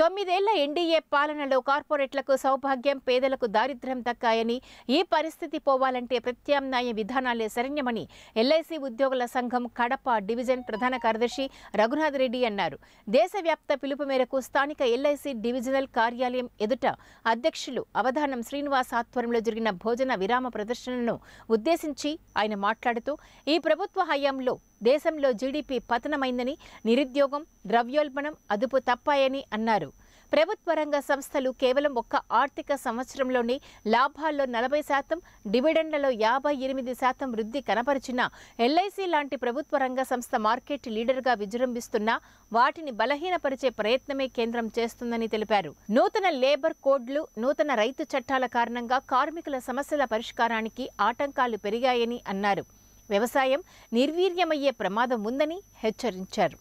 తొమ్మిదేళ్ల ఎన్డీఏ పాలనలో కార్పొరేట్లకు సౌభాగ్యం పేదలకు దారిద్ర్యం దక్కాయని ఈ పరిస్థితి పోవాలంటే ప్రత్యామ్నాయ విధానాలే శరణ్యమని ఎల్ఐసి ఉద్యోగుల సంఘం కడప డివిజన్ ప్రధాన కార్యదర్శి రఘునాథ్ రెడ్డి అన్నారు దేశవ్యాప్త పిలుపు మేరకు స్థానిక ఎల్ఐసి డివిజనల్ కార్యాలయం ఎదుట అధ్యక్షులు అవధానం శ్రీనివాస్ ఆధ్వర్యంలో జరిగిన భోజన విరామ ప్రదర్శనను ఉద్దేశించి ఆయన మాట్లాడుతూ ఈ ప్రభుత్వ హయాంలో దేశంలో జీడీపీ పతనమైందని నిరుద్యోగం ద్రవ్యోల్బణం అదుపు తప్పాయని అన్నారు ప్రభుత్వ రంగ సంస్థలు కేవలం ఒక్క ఆర్థిక సంవత్సరంలోనే లాభాల్లో నలభై శాతం డివిడెండ్లలో యాభై ఎనిమిది శాతం వృద్ధి కనపరిచిన ఎల్ఐసి లాంటి ప్రభుత్వ రంగ సంస్థ మార్కెట్ లీడర్గా విజృంభిస్తున్నా వాటిని బలహీనపరిచే ప్రయత్నమే కేంద్రం చేస్తుందని తెలిపారు నూతన లేబర్ కోడ్లు నూతన రైతు చట్టాల కారణంగా కార్మికుల సమస్యల పరిష్కారానికి ఆటంకాలు పెరిగాయని అన్నారు వ్యవసాయం నిర్వీర్యమయ్యే ప్రమాదం ఉందని హెచ్చరించారు